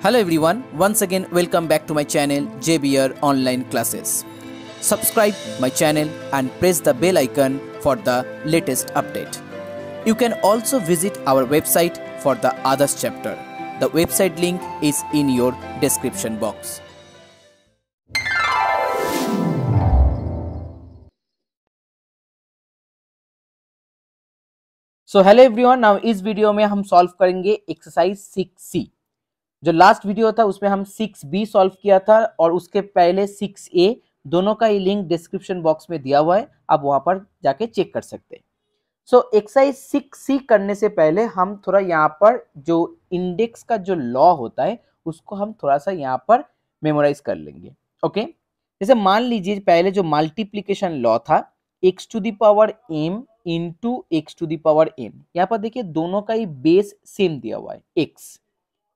Hello everyone, once again welcome back to my channel JBR Online Classes. Subscribe my channel and press the bell icon for the latest update. You can also visit our website for the others chapter. The website link is in your description box. So, hello everyone! Now, in this video, we will solve Exercise 6C. जो last video था उसमें हम six B solve किया था और उसके पहले six ए दोनों का ही लिंक डिस्क्रिप्शन बॉक्स में दिया हुआ है आप वहां पर जाके चेक कर सकते हैं सो एक्सरसाइज सिक्स सी करने से पहले हम थोड़ा यहाँ पर जो इंडेक्स का जो लॉ होता है उसको हम थोड़ा सा यहाँ पर मेमोराइज कर लेंगे ओके जैसे मान लीजिए पहले जो मल्टीप्लीकेशन लॉ था x to the power m into x to the power m यहाँ पर देखिए दोनों का ही बेस सेम दिया हुआ है एक्स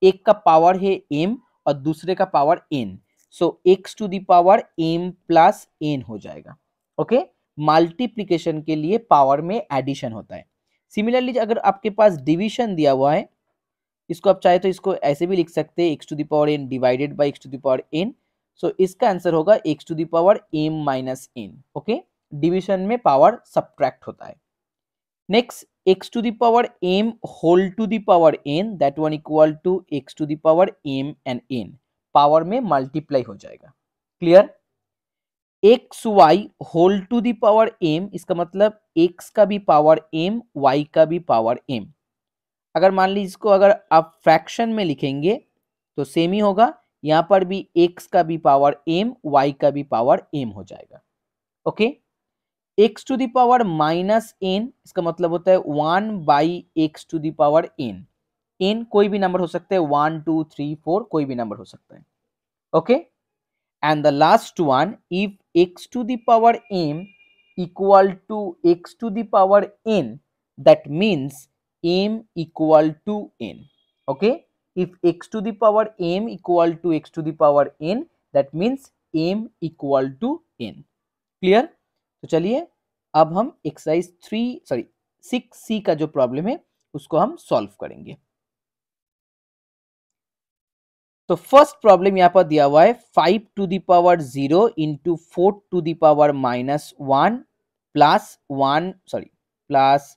एक का पावर है एम और दूसरे का power n so x to the power m plus n हो जाएगा ओके मल्टीप्लीकेशन के लिए पावर में एडिशन होता है सिमिलरली अगर आपके पास डिविशन दिया हुआ है इसको आप चाहे तो इसको ऐसे भी लिख सकते हैं x to the power n divided by x to the power n so इसका आंसर होगा x to the power m minus n okay division में पावर सब्ट्रैक्ट होता है next x to the power m whole to the power n that one equal to x to the power m and n power में multiply हो जाएगा clear x y whole to the power m इसका मतलब x का भी power M Y का भी power M अगर मान लीजिए इसको अगर आप फ्रैक्शन में लिखेंगे तो सेम ही होगा यहाँ पर भी एक्स का भी पावर एम वाई का भी पावर एम हो जाएगा okay x to the power minus n इसका मतलब होता है one by x to the power n n कोई भी नंबर हो सकता है वन टू थ्री फोर कोई भी नंबर हो सकता है okay and the last one if x to the power m equal to x to the power n that means m equal to n okay if x to the power m equal to x to the power n power means m equal to n clear तो चलिए अब हम exercise three sorry six C का जो problem है उसको हम solve करेंगे तो फर्स्ट प्रॉब्लम यहां पर दिया हुआ है five to the power zero into four to the power minus one plus one sorry plus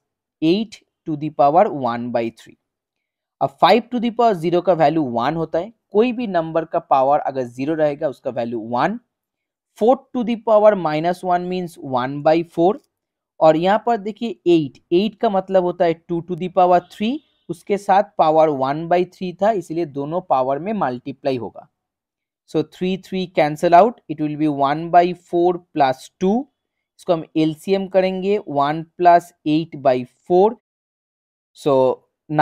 eight to the power one by three अब फाइव टू दावर जीरो का वैल्यू वन होता है कोई भी नंबर का पावर अगर जीरो रहेगा उसका value one four to the power minus one means one by four और यहाँ पर देखिए एट एट का मतलब होता है टू टू दावर थ्री उसके साथ पावर वन बाई थ्री था इसलिए दोनों पावर में मल्टीप्लाई होगा so three three cancel out it will be one by four plus two इसको हम एम करेंगे one plus eight by four so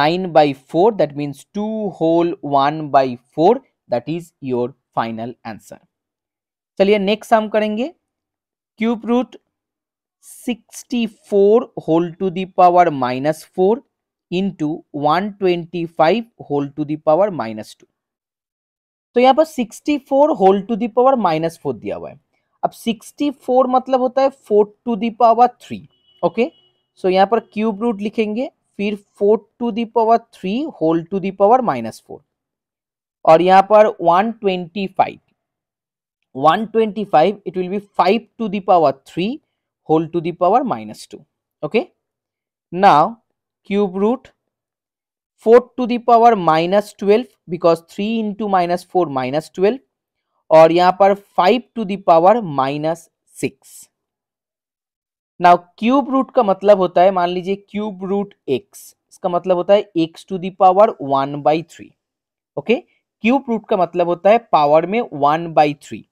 nine by four that means two whole one by four that is your final answer चलिए next हम करेंगे cube root sixty four whole to the power minus four into one twenty five whole to the power minus two तो यहाँ पर sixty four whole to the power minus four दिया हुआ है अब सिक्सटी फोर मतलब होता है four to the power three okay so यहाँ पर क्यूब रूट लिखेंगे फिर four to the power three whole to the power minus four और यहाँ पर one twenty five 125 it will be 5 to the power 3 whole to the power minus 2 okay now cube root 4 to the power minus 12 because 3 into minus 4 minus 12 और यहाँ पर 5 to the power minus six now cube root का मतलब होता है मान लीजिए cube root x इसका मतलब होता है x to the power one by three okay cube root का मतलब होता है पावर में वन बाई थ्री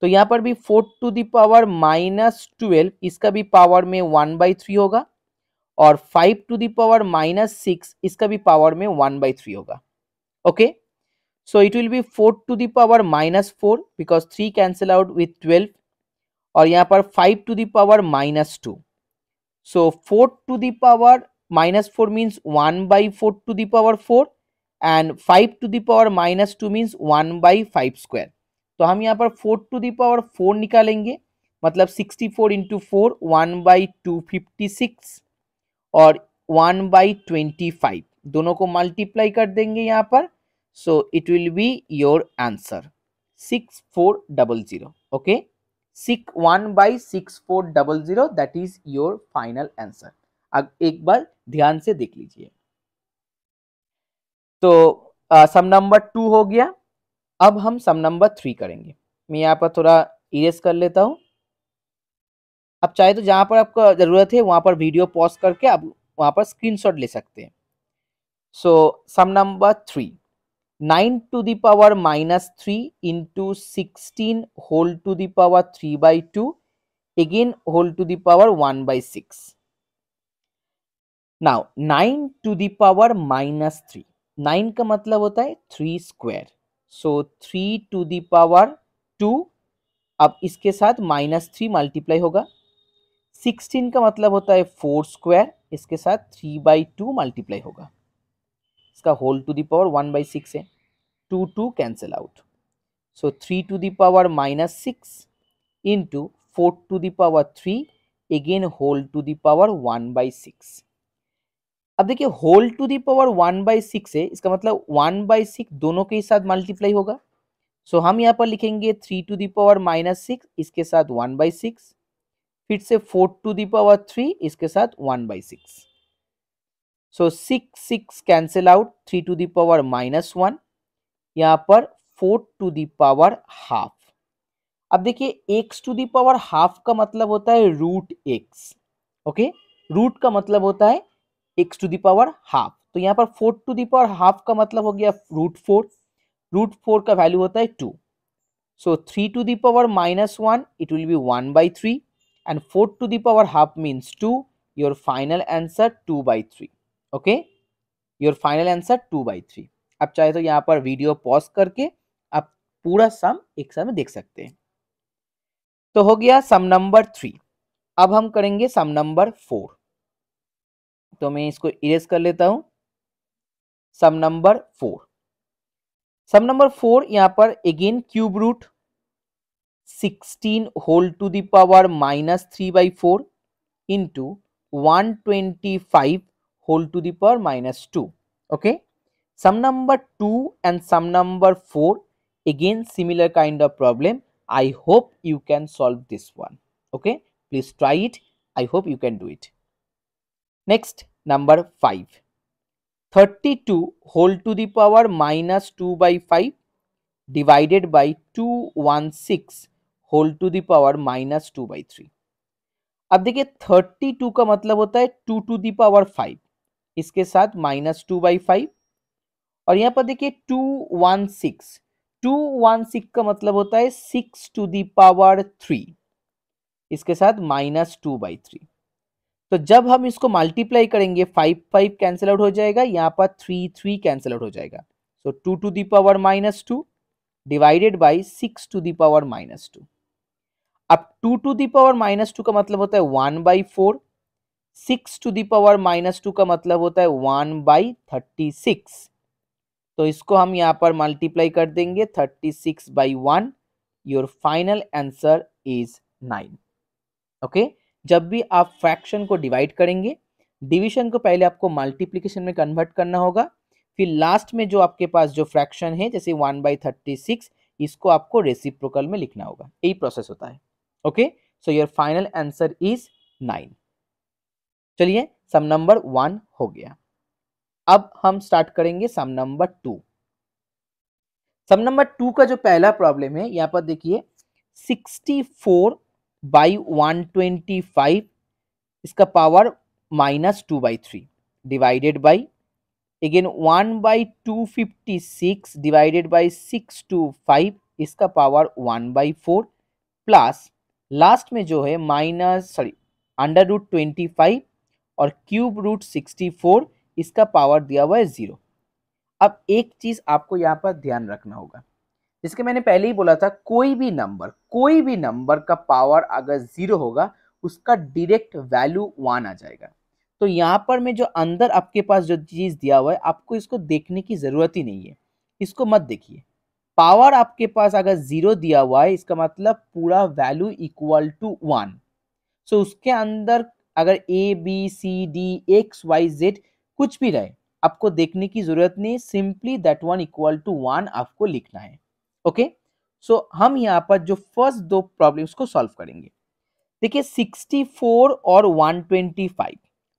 तो यहाँ पर भी four to the power minus twelve इसका भी पावर में वन बाई थ्री होगा और five to the power minus six इसका भी पावर में वन बाई थ्री होगा okay so it will be four to the power minus four because three cancel out with twelve और यहाँ पर five to the power minus two so four to the power minus four means one by four to the power four and five to the power minus two means one by five square तो हम यहाँ पर four to the power four निकालेंगे मतलब sixty four into four one by two fifty six और one by twenty five दोनों को multiply कर देंगे यहाँ पर so it will be your answer six four double zero okay six one by six four double zero that is your final answer अब एक बार ध्यान से देख लीजिए तो सम नंबर टू हो गया अब हम सम नंबर थ्री करेंगे मैं यहाँ पर थोड़ा इरेज कर लेता हूँ आप चाहे तो जहाँ पर आपको ज़रूरत है वहाँ पर वीडियो पॉज करके आप वहाँ पर स्क्रीनशॉट ले सकते हैं so sum number three nine to the power minus three into sixteen whole to the power three by two again whole to the power one by six now nine to the power minus three nine का मतलब होता है three square so three to power two अब इसके साथ minus three multiply होगा sixteen का मतलब होता है फोर स्क्वायर इसके साथ थ्री बाई टू मल्टीप्लाई होगा इसका whole to the power one by six है two two cancel out so three to the power minus six into four to the power three again whole to power one by six अब देखिए whole to the power one by six है इसका मतलब one by six दोनों के साथ multiply होगा सो so, हम यहाँ पर लिखेंगे three to the power minus six इसके साथ वन बाई सिक्स फिर से फोर टू दावर थ्री इसके साथ one by six so six six cancel out three to the power minus one यहाँ पर फोर टू दावर हाफ अब देखिए एक्स टू दावर हाफ का मतलब होता है रूट एक्स ओके रूट का मतलब होता है एक्स टू दावर हाफ तो यहाँ पर फोर टू दावर हाफ का मतलब हो गया रूट फोर रूट फोर का वैल्यू होता है two so three to the power minus one it will be one by three and four to the power half means two your final answer two by three okay your final answer two by three आप चाहे तो यहाँ पर video pause करके आप पूरा सम एक साथ में देख सकते हैं तो हो गया सम नंबर थ्री अब हम करेंगे सम नंबर फोर तो मैं इसको इरेज कर लेता हूं sum number four sum number four यहां पर again cube root sixteen whole to the power minus three by four into one twenty five whole to the power minus two okay sum number two and sum number four again similar kind of problem I hope you can solve this one okay please try it I hope you can do it next Next, number 5. Two whole to minus two by five divided by two one six whole to the power minus two by three अब देखिए thirty two का मतलब होता है two to the power five इसके साथ minus two by five और यहाँ पर देखिए two one six two one six का मतलब होता है सिक्स टू दावर थ्री इसके साथ माइनस टू बाई थ्री तो जब हम इसको मल्टीप्लाई करेंगे फाइव फाइव कैंसिल आउट हो जाएगा यहाँ पर थ्री थ्री कैंसिल आउट हो जाएगा so two to the power minus two divided by six to the power minus two अब two to the power minus two का मतलब होता है one by four six to the power minus two का मतलब होता है वन बाई थर्टी सिक्स तो इसको हम यहाँ पर मल्टीप्लाई कर देंगे thirty six by one your final answer is nine okay जब भी आप फ्रैक्शन को डिवाइड करेंगे डिवीजन को पहले आपको मल्टीप्लीकेशन में कन्वर्ट करना होगा फिर लास्ट में जो आपके पास जो फ्रैक्शन है जैसे वन बाई थर्टी सिक्स इसको आपको रेसिप्रोकल में लिखना होगा यही प्रोसेस होता है okay so your final answer is nine चलिए सम नंबर वन हो गया अब हम स्टार्ट करेंगे sum number two sum number two का जो पहला प्रॉब्लम है यहाँ पर देखिए sixty four by one twenty five इसका power minus two by three divided by again one by two fifty six divided by six two five इसका power one by four plus last में जो है minus sorry under root twenty five और cube root sixty four इसका power दिया हुआ है zero अब एक चीज़ आपको यहाँ पर ध्यान रखना होगा जिसके मैंने पहले ही बोला था कोई भी नंबर कोई भी नंबर का पावर अगर जीरो होगा उसका डायरेक्ट वैल्यू वन आ जाएगा तो यहाँ पर मैं जो अंदर आपके पास जो चीज़ दिया हुआ है आपको इसको देखने की ज़रूरत ही नहीं है इसको मत देखिए पावर आपके पास अगर ज़ीरो दिया हुआ है इसका मतलब पूरा value equal to one so उसके अंदर अगर A B C D X Y Z कुछ भी रहे आपको देखने की ज़रूरत नहीं simply that one equal to one आपको लिखना है ओके सो हम यहाँ पर जो फर्स्ट दो प्रॉब्लम्स को सॉल्व करेंगे देखिए 64 और 125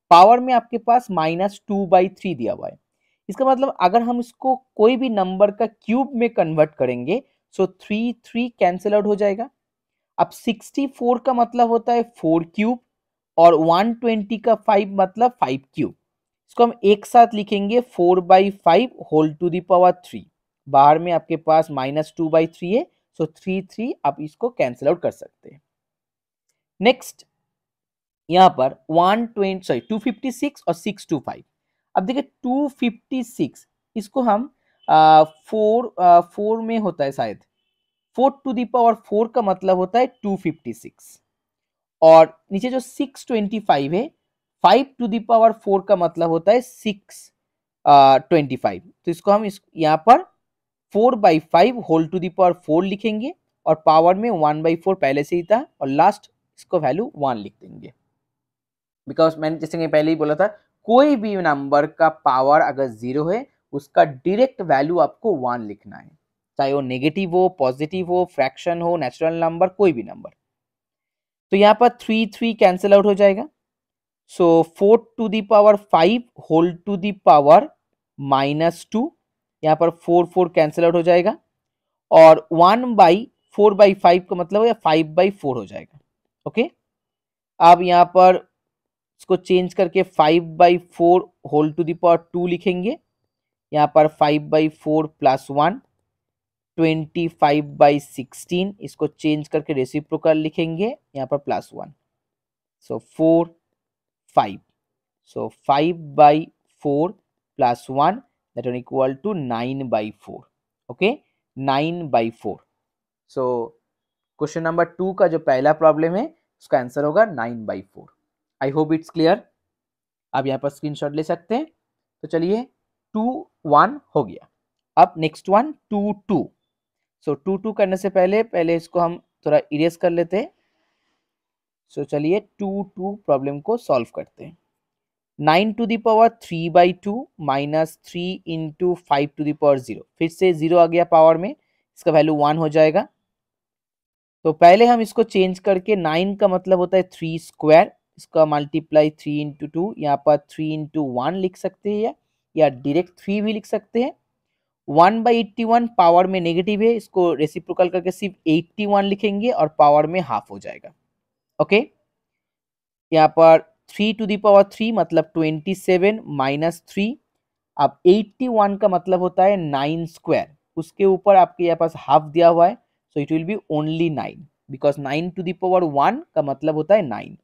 पावर में आपके पास माइनस टू बाई थ्री दिया हुआ है इसका मतलब अगर हम इसको कोई भी नंबर का क्यूब में कन्वर्ट करेंगे so three three cancel out हो जाएगा अब 64 का मतलब होता है फोर क्यूब और 120 का फाइव मतलब फाइव क्यूब इसको हम एक साथ लिखेंगे four by five whole to the power three बाहर में आपके पास माइनस टू बाई थ्री है सो थ्री थ्री आप इसको कैंसिल आउट कर सकते हैं नेक्स्ट यहाँ पर one twenty sorry two fifty six और सिक्स टू फाइव अब देखिए टू फिफ्टी सिक्स इसको हम फोर फोर में होता है शायद फोर टू दावर फोर का मतलब होता है टू फिफ्टी सिक्स और नीचे जो सिक्स ट्वेंटी फाइव है फाइव टू दावर फोर का मतलब होता है सिक्स ट्वेंटी फाइव तो इसको हम इस यहाँ पर four by five whole to the power four लिखेंगे और पावर में वन बाई फोर पहले से ही था और लास्ट इसको वैल्यू वन लिख देंगे बिकॉज मैंने जैसे कि पहले ही बोला था कोई भी नंबर का पावर अगर जीरो है उसका डायरेक्ट वैल्यू आपको वन लिखना है चाहे वो नेगेटिव हो पॉजिटिव हो फ्रैक्शन हो नेचुरल नंबर कोई भी नंबर तो यहाँ पर थ्री थ्री कैंसिल आउट हो जाएगा so four to the power five whole to the power minus two यहाँ पर फोर फोर कैंसिल आउट हो जाएगा और one by four by five का मतलब हो है फाइव बाई फोर हो जाएगा ओके अब यहाँ पर इसको चेंज करके five by four whole to the power two लिखेंगे यहाँ पर five by four plus one twenty five by sixteen इसको चेंज करके रेसिप्रोकल लिखेंगे यहाँ पर plus one so four five so five by four plus one that one equal to 9 by 4 okay 9 by 4 so question number two का जो पहला problem है उसका आंसर होगा nine by four I hope it's clear आप यहाँ पर screenshot ले सकते हैं तो चलिए टू वन हो गया अब next one two two so two two करने से पहले पहले इसको हम थोड़ा इरेज कर लेते हैं सो so, चलिए टू टू प्रॉब्लम को सॉल्व करते हैं nine to the power three by two minus three into five to the power zero फिर से जीरो आ गया पावर में इसका वैल्यू वन हो जाएगा तो पहले हम इसको चेंज करके नाइन का मतलब होता है थ्री स्क्वायर इसका मल्टीप्लाई थ्री इंटू टू यहाँ पर थ्री इंटू वन लिख सकते हैं या डायरेक्ट थ्री भी लिख सकते हैं one by eighty one power में नेगेटिव है इसको रेसिप्रोकल करके सिर्फ एट्टी वन लिखेंगे और पावर में हाफ हो जाएगा ओके यहाँ पर थ्री टू दावर थ्री मतलब ट्वेंटी सेवन माइनस थ्री अब एट्टी वन का मतलब होता है नाइन स्क्वायर उसके ऊपर आपके यहाँ पास हाफ दिया हुआ है so it will be only nine because nine to the power one का मतलब होता है nine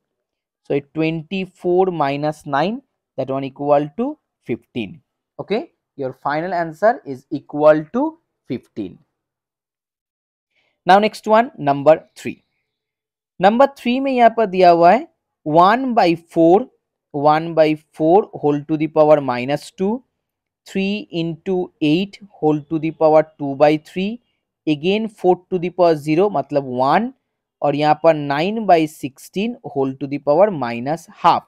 so it twenty four minus nine that one equal to fifteen okay your final answer is equal to fifteen now next one number three number three में यहाँ पर दिया हुआ है one by four one by four whole to the power minus two three into eight whole to the power two by three again four to the power zero मतलब one और यहाँ पर nine by sixteen whole to power minus half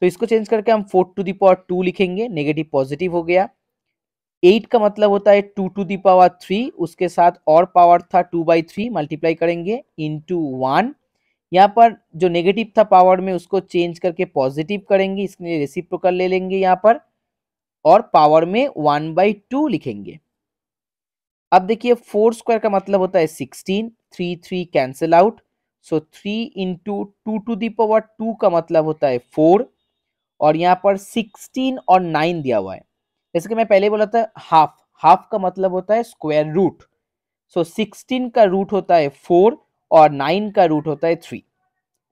तो इसको change करके हम four to the power two लिखेंगे negative positive हो गया एट का मतलब होता है टू टू दावर थ्री उसके साथ और पावर था टू बाई थ्री मल्टीप्लाई करेंगे इंटू वन यहाँ पर जो नेगेटिव था पावर में उसको चेंज करके पॉजिटिव करेंगे इसके लिए रेसिप्रोकल ले लेंगे यहाँ पर और पावर में वन बाई टू लिखेंगे अब देखिए फोर स्क्वायर का मतलब होता है sixteen three three cancel out so three into two to the power two का मतलब होता है फोर और यहाँ पर सिक्सटीन और नाइन दिया हुआ है जैसे कि मैं पहले बोला था हाफ हाफ का मतलब होता है स्क्वायर रूट सो सिक्सटीन का रूट होता है फोर और नाइन का रूट होता है थ्री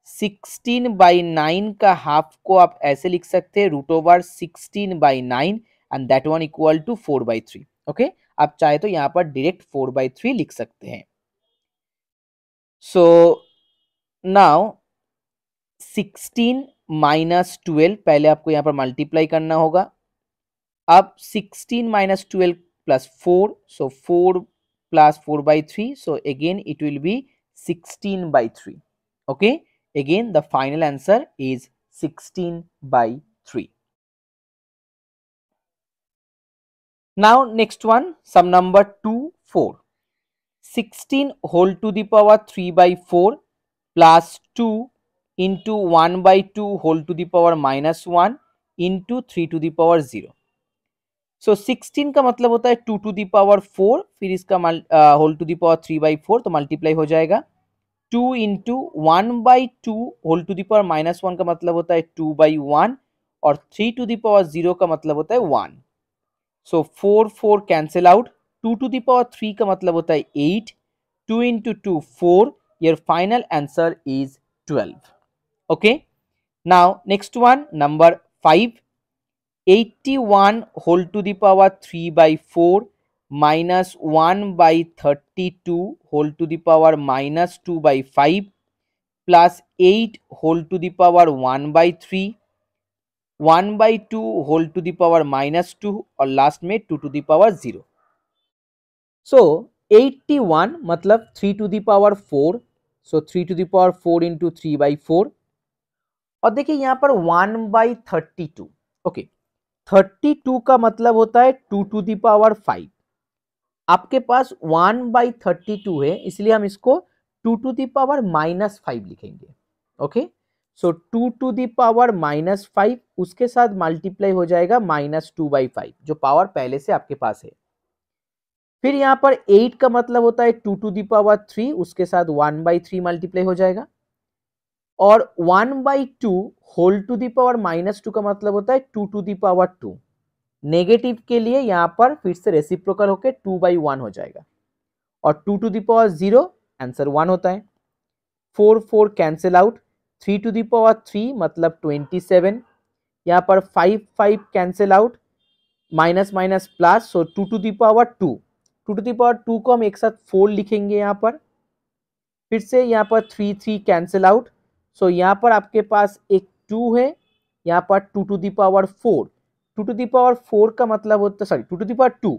सिक्सटीन बाई नाइन का हाफ को आप ऐसे लिख सकते हैं root over sixteen by nine and that one equal to four by three okay आप चाहे तो यहां पर डायरेक्ट फोर बाई थ्री लिख सकते हैं so now sixteen minus twelve पहले आपको यहां पर मल्टीप्लाई करना होगा अब sixteen minus twelve plus four so four plus four by three so again it will be 16 by 3 okay again the final answer is 16 by 3 now next one sum number 2 4 16 whole to the power 3 by 4 plus 2 into 1 by 2 whole to the power minus 1 into 3 to the power 0 so so, का मतलब होता है two to the power four फिर इसका whole to the power three by four तो multiply हो जाएगा two into one by two whole to the power minus one का मतलब होता है टू बाई वन और थ्री टू दावर जीरो का मतलब होता है one so four four cancel out two to the power three का मतलब होता है eight two into two four your final answer is twelve okay now next one number five 81 whole to the power three by four minus 1 by two whole to the power minus two by five plus eight whole to the power one by three one by two whole to the power minus two और last में two to the power 0 so eighty one मतलब three to the power four so three to the power four into three by four और देखिए यहाँ पर one by thirty two okay okay. Thirty two का मतलब होता है टू टू दावर फाइव आपके पास वन बाई थर्टी टू है इसलिए हम इसको two to the power minus five लिखेंगे okay so two to the power minus five उसके साथ मल्टीप्लाई हो जाएगा माइनस टू बाई फाइव जो पावर पहले से आपके पास है फिर यहां पर एट का मतलब होता है टू टू दावर थ्री उसके साथ वन बाई थ्री मल्टीप्लाई हो जाएगा और one by two whole to the power minus two का मतलब होता है two to the power two negative के लिए यहाँ पर फिर से रेसिप्रोकल होकर टू बाई वन हो जाएगा और two to the power zero answer one होता है four four cancel out three to the power three मतलब ट्वेंटी सेवन यहाँ पर five five cancel out minus minus plus so two to the power two two to the power two को हम एक साथ four लिखेंगे यहाँ पर फिर से यहाँ पर three three cancel out so so, यहाँ पर आपके पास एक टू है यहाँ पर two to the power four two to the power four का मतलब होता है sorry two to the power two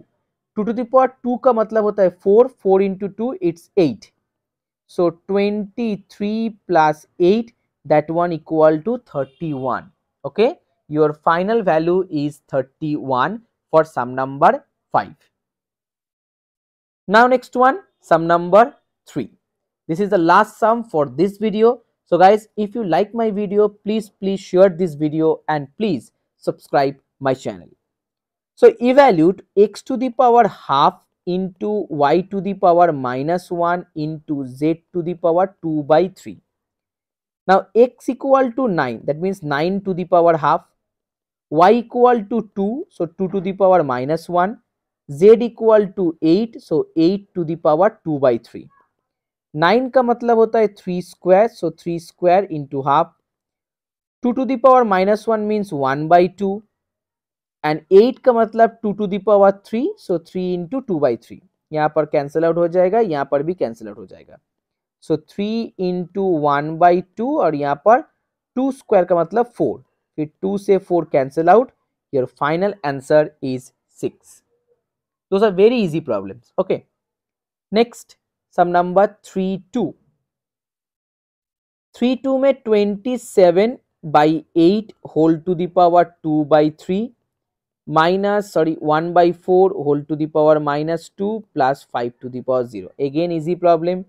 two to the power two का मतलब होता है four four into two it's eight so twenty three plus eight that one equal to thirty one okay your final value is thirty one for sum number five now next one sum number three this is the last sum for this video So guys, if you like my video, please, please share this video and please subscribe my channel. So evaluate x to the power half into y to the power minus 1 into z to the power 2 by 3. Now x equal to 9 that means 9 to the power half y equal to 2 so 2 to the power minus 1 z equal to 8 so 8 to the power 2 by 3 nine का मतलब होता है three square so three square into half two to the power minus one means one by two and eight का मतलब two to the power three so three into two by three यहाँ पर cancel out हो जाएगा यहाँ पर भी कैंसिल आउट हो जाएगा so three into one by two और यहाँ पर टू स्क्वायर का मतलब फोर फिर टू से four cancel out your final answer is six दो are very easy problems okay next sum number three two three two में twenty seven by eight whole to the power two by three minus sorry one by four whole to the power minus two plus five to the power zero again easy problem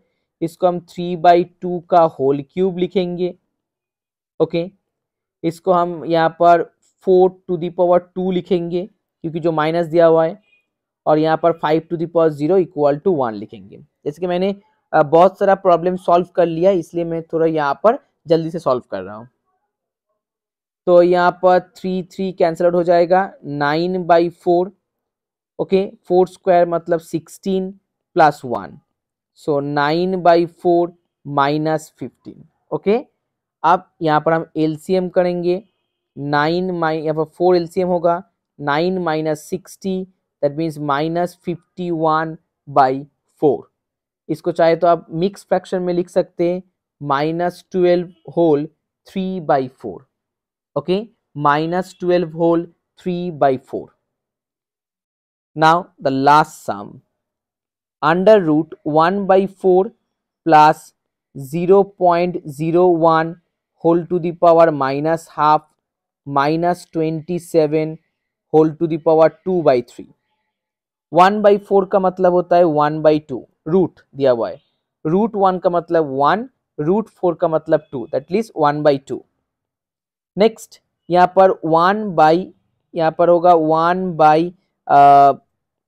इसको हम three by two का whole cube लिखेंगे okay okay? इसको हम यहाँ पर four to the power two लिखेंगे क्योंकि जो माइनस दिया हुआ है और यहाँ पर five to the power zero equal to one लिखेंगे जैसे कि मैंने बहुत सारा प्रॉब्लम सॉल्व कर लिया इसलिए मैं थोड़ा यहाँ पर जल्दी से सॉल्व कर रहा हूँ तो यहाँ पर थ्री थ्री कैंसल आउट हो जाएगा nine by four okay four square मतलब sixteen plus one so nine by four minus fifteen okay अब यहाँ पर हम एम करेंगे नाइन माइ यहाँ पर फोर एम होगा nine minus sixty that means minus fifty one by four इसको चाहे तो आप मिक्स फ्रैक्शन में लिख सकते हैं minus twelve whole three by four okay minus twelve whole three by four now the last sum under root one by four plus zero point zero one whole to the power minus half minus twenty seven whole to the power two by three one by four का मतलब होता है one by to root दिया हुआ है root one का मतलब one root four का मतलब टू दैट लीज वन बाई टू नेक्स्ट यहाँ पर वन बाई यहाँ पर होगा one by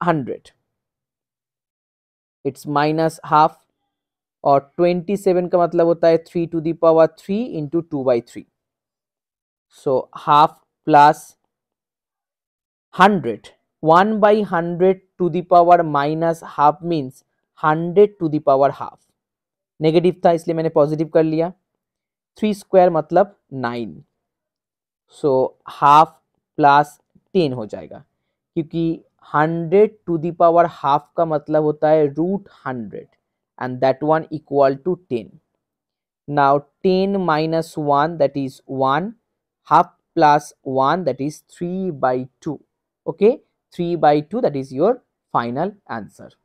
hundred it's minus half और ट्वेंटी सेवन का मतलब होता है three to the power three into two by three so half plus hundred one by hundred to the power minus half means hundred to the power half negative था इसलिए मैंने positive कर लिया थ्री स्क्वायर मतलब nine so half plus ten हो जाएगा क्योंकि hundred to the power half का मतलब होता है root hundred and that one equal to ten now ten minus one that is one half plus one that is three by two okay three by two that is your final answer